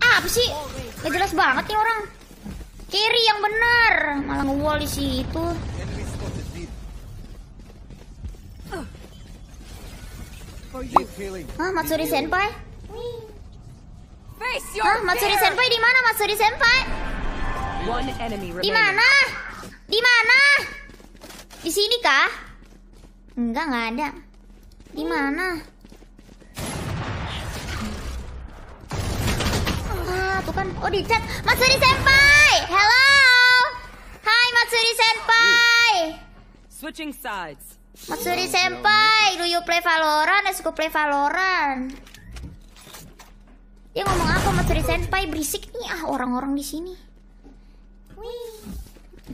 Ah, apa sih? Gak jelas banget nih orang. Kiri yang benar, malah ngewall di situ. Hah, Matsuri Senpai? Hah, Matsuri Senpai di mana Matsuri Senpai? Di mana? Di mana? Di sini kah? Enggak, enggak ada. Di mana? satu kan? Oh di chat, Matsuri Senpai. Hello. Hai Matsuri Senpai. Switching sides. Matsuri Senpai, do you play Valorant? Let's go play Valorant. Dia ngomong apa Matsuri Senpai? Berisik nih ah orang-orang di sini.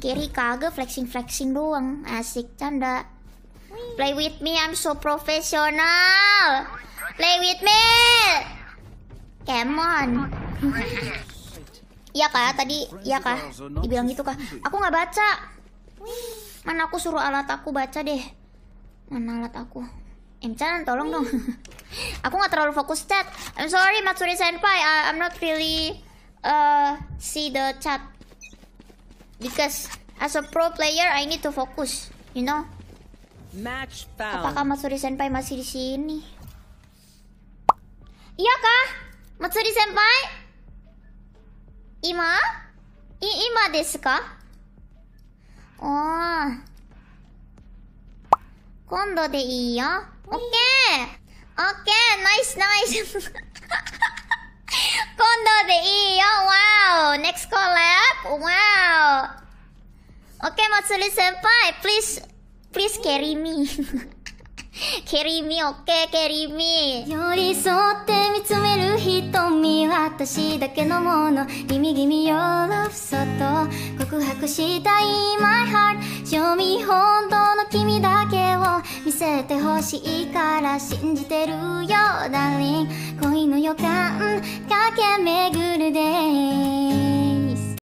Kiri kagak flexing-flexing doang. Asik canda. Play with me, I'm so professional. Play with me. Pokemon. Iya kak tadi? Iya kak Dibilang gitu kak Aku nggak baca. Mana aku suruh alat aku baca deh. Mana alat aku? Emchan tolong dong. aku nggak terlalu fokus chat. I'm sorry Matsuri Senpai. I'm not really uh, see the chat because as a pro player I need to focus. You know. Match Apakah Matsuri Senpai masih di sini? Iya kak まつり先輩今い、今ですかおー。今度でいいよ。オッケーオッケーナイスナイス 今度でいいよワオ。!Next c o l a b ーオオッケー、まつり先輩 please, please carry me ケリミオッケーケリミ寄り添って見つめる瞳私だけのものギミギミ y そと告白したい My heart s h 本当の君だけを見せてほしいから信じてるよダ a ン恋の予感駆け巡るで